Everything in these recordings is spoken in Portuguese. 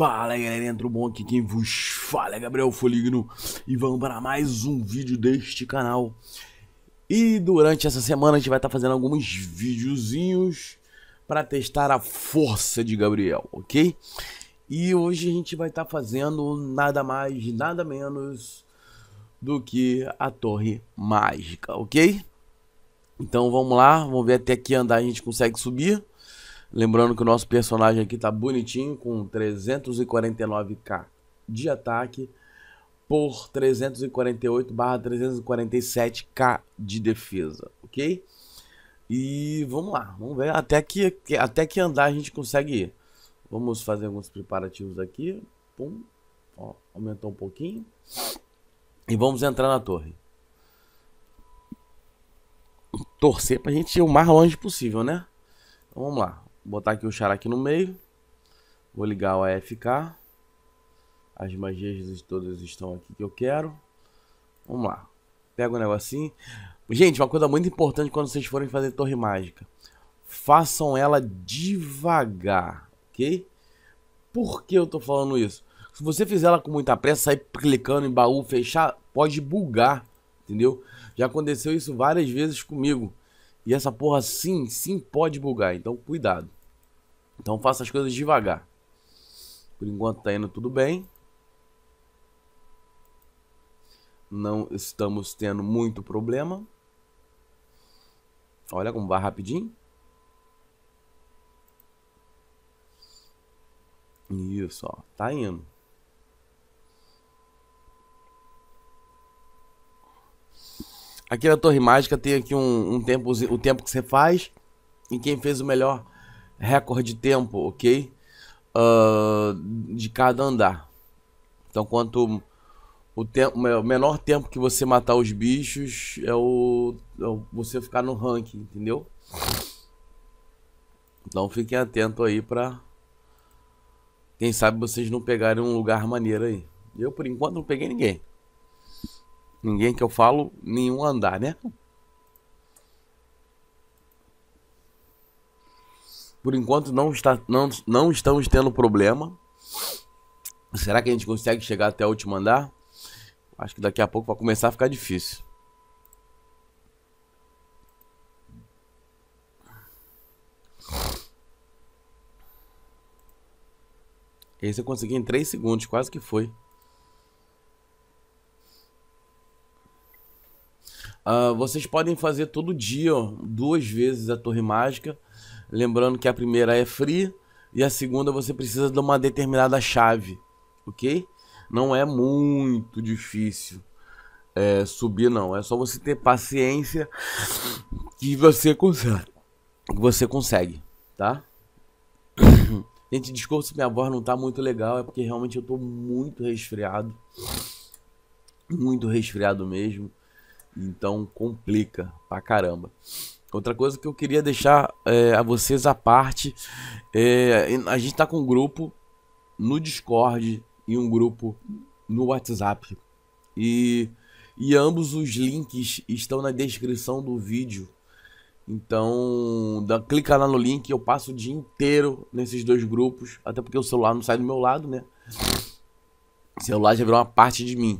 Fala galera, entro bom? Aqui quem vos fala é Gabriel Foligno e vamos para mais um vídeo deste canal. E durante essa semana a gente vai estar tá fazendo alguns videozinhos para testar a força de Gabriel, ok? E hoje a gente vai estar tá fazendo nada mais, nada menos do que a Torre Mágica, ok? Então vamos lá, vamos ver até que andar a gente consegue subir. Lembrando que o nosso personagem aqui tá bonitinho, com 349k de ataque por 348/347k de defesa, ok? E vamos lá, vamos ver até que, até que andar a gente consegue ir. Vamos fazer alguns preparativos aqui. Pum, ó, aumentou um pouquinho. E vamos entrar na torre. Torcer pra gente ir o mais longe possível, né? Então, vamos lá botar aqui o Char aqui no meio. Vou ligar o AFK. As magias todas estão aqui que eu quero. Vamos lá. Pega o um negocinho. Gente, uma coisa muito importante quando vocês forem fazer torre mágica. Façam ela devagar, ok? Por que eu tô falando isso? Se você fizer ela com muita pressa, sair clicando em baú, fechar, pode bugar, entendeu? Já aconteceu isso várias vezes comigo. E essa porra sim, sim pode bugar, então cuidado. Então faça as coisas devagar. Por enquanto tá indo tudo bem. Não estamos tendo muito problema. Olha como vai rapidinho. Isso, ó. Tá indo. Aqui na Torre Mágica tem aqui um, um tempo, o tempo que você faz e quem fez o melhor recorde de tempo, ok? Uh, de cada andar. Então, quanto o tempo, o menor tempo que você matar os bichos é o, é o você ficar no ranking, entendeu? Então fiquem atento aí pra quem sabe vocês não pegarem um lugar maneiro aí. Eu por enquanto não peguei ninguém. Ninguém que eu falo, nenhum andar, né? Por enquanto não, está, não, não estamos tendo problema. Será que a gente consegue chegar até o último andar? Acho que daqui a pouco vai começar a ficar difícil. Esse eu consegui em 3 segundos, quase que foi. Uh, vocês podem fazer todo dia, ó, duas vezes a torre mágica. Lembrando que a primeira é free e a segunda você precisa de uma determinada chave, ok? Não é muito difícil é, subir, não. É só você ter paciência que você consegue. Que você consegue, tá? Gente, desculpa se minha voz não tá muito legal, é porque realmente eu tô muito resfriado. Muito resfriado mesmo. Então complica pra caramba. Outra coisa que eu queria deixar é, a vocês à parte, é, a gente tá com um grupo no Discord e um grupo no WhatsApp. E, e ambos os links estão na descrição do vídeo. Então, dá, clica lá no link, eu passo o dia inteiro nesses dois grupos, até porque o celular não sai do meu lado, né? O celular já virou uma parte de mim.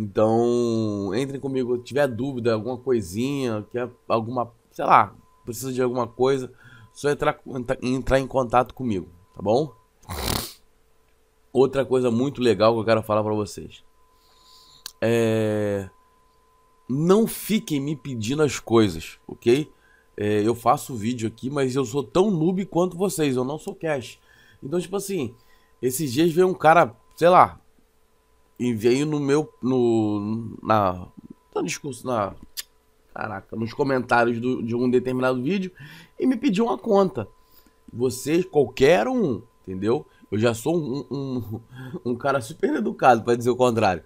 Então, entrem comigo, se tiver dúvida, alguma coisinha, quer alguma, sei lá, precisa de alguma coisa, só entrar, entrar em contato comigo, tá bom? Outra coisa muito legal que eu quero falar para vocês. É... Não fiquem me pedindo as coisas, ok? É, eu faço vídeo aqui, mas eu sou tão noob quanto vocês, eu não sou cash. Então, tipo assim, esses dias veio um cara, sei lá, e veio no meu. No, na, no discurso, na. Caraca, nos comentários do, de um determinado vídeo e me pediu uma conta. Vocês, qualquer um, entendeu? Eu já sou um, um, um cara super educado, para dizer o contrário.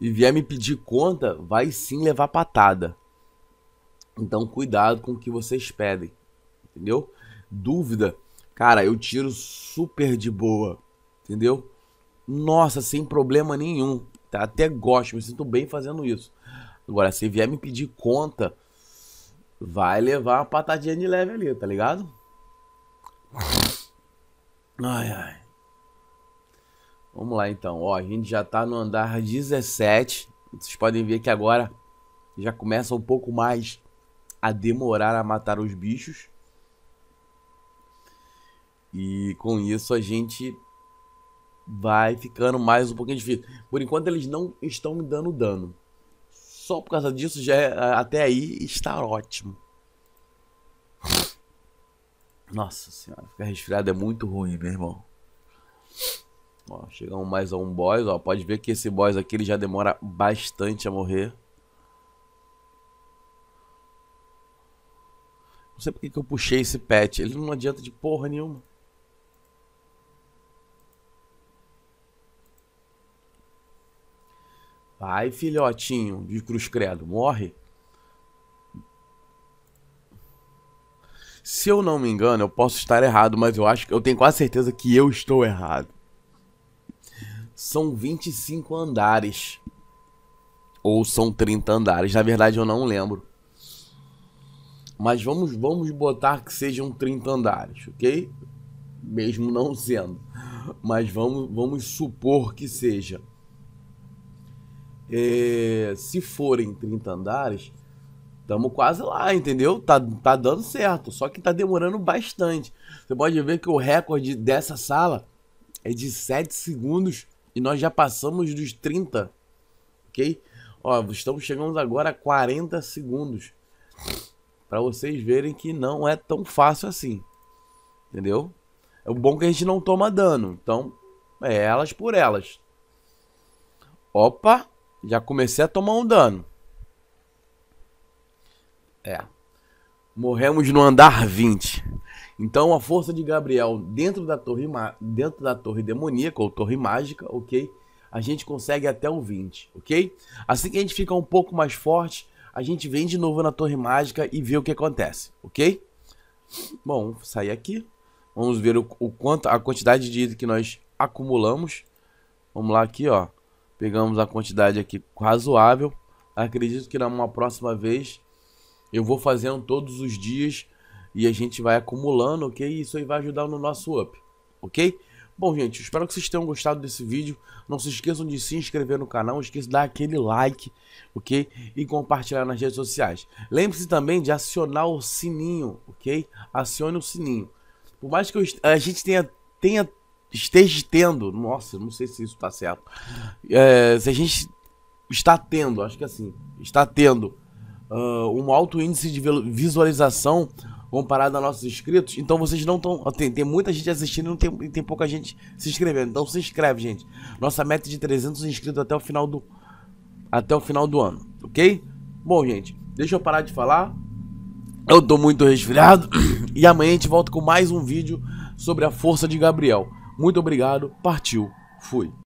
E vier me pedir conta, vai sim levar patada. Então, cuidado com o que vocês pedem, entendeu? Dúvida, cara, eu tiro super de boa, entendeu? nossa, sem problema nenhum. Tá? Até gosto, me sinto bem fazendo isso. Agora, se vier me pedir conta, vai levar uma patadinha de leve ali, tá ligado? Ai, ai. Vamos lá então, ó, a gente já tá no andar 17. Vocês podem ver que agora já começa um pouco mais a demorar a matar os bichos. E com isso a gente vai ficando mais um pouquinho difícil. Por enquanto eles não estão me dando dano. Só por causa disso já é, até aí está ótimo. Nossa senhora, ficar resfriado é muito ruim, meu irmão. Ó, chegamos mais a um boss, ó. Pode ver que esse boss aqui ele já demora bastante a morrer. Não sei porque que eu puxei esse pet. Ele não adianta de porra nenhuma. Vai, filhotinho de Cruz Credo, morre. Se eu não me engano, eu posso estar errado, mas eu acho que eu tenho quase certeza que eu estou errado. São 25 andares. Ou são 30 andares, na verdade eu não lembro. Mas vamos, vamos botar que sejam 30 andares, ok? Mesmo não sendo. Mas vamos, vamos supor que seja. É, se forem 30 andares, estamos quase lá, entendeu? Tá, tá dando certo, só que tá demorando bastante. Você pode ver que o recorde dessa sala é de 7 segundos e nós já passamos dos 30, ok? Ó, estamos chegando agora a 40 segundos. Para vocês verem que não é tão fácil assim. Entendeu? É bom que a gente não toma dano. Então, é elas por elas. Opa! Já comecei a tomar um dano. É. Morremos no andar 20. Então a força de Gabriel dentro da torre, dentro da torre demoníaca ou torre mágica, ok? A gente consegue até o 20, ok? Assim que a gente fica um pouco mais forte, a gente vem de novo na torre mágica e vê o que acontece, ok? Bom, sair aqui. Vamos ver o, o quanto, a quantidade de item que nós acumulamos. Vamos lá aqui, ó. Pegamos a quantidade aqui razoável. Acredito que numa próxima vez eu vou fazendo todos os dias e a gente vai acumulando, ok? Isso aí vai ajudar no nosso up, ok? Bom, gente, espero que vocês tenham gostado desse vídeo. Não se esqueçam de se inscrever no canal, não esqueça de dar aquele like, ok? E compartilhar nas redes sociais. Lembre-se também de acionar o sininho, ok? Acione o sininho. Por mais que eu, a gente tenha, tenha esteja tendo, nossa, não sei se isso está certo, é, se a gente está tendo, acho que é assim, está tendo uh, um alto índice de visualização comparado a nossos inscritos, então vocês não estão. Tem, tem, muita gente assistindo e tem, tem pouca gente se inscrevendo. Então se inscreve, gente. Nossa meta é de 300 inscritos até o final do, até o final do ano, ok? Bom, gente, deixa eu parar de falar. Eu tô muito resfriado e amanhã a gente volta com mais um vídeo sobre a força de Gabriel. Muito obrigado, partiu, fui.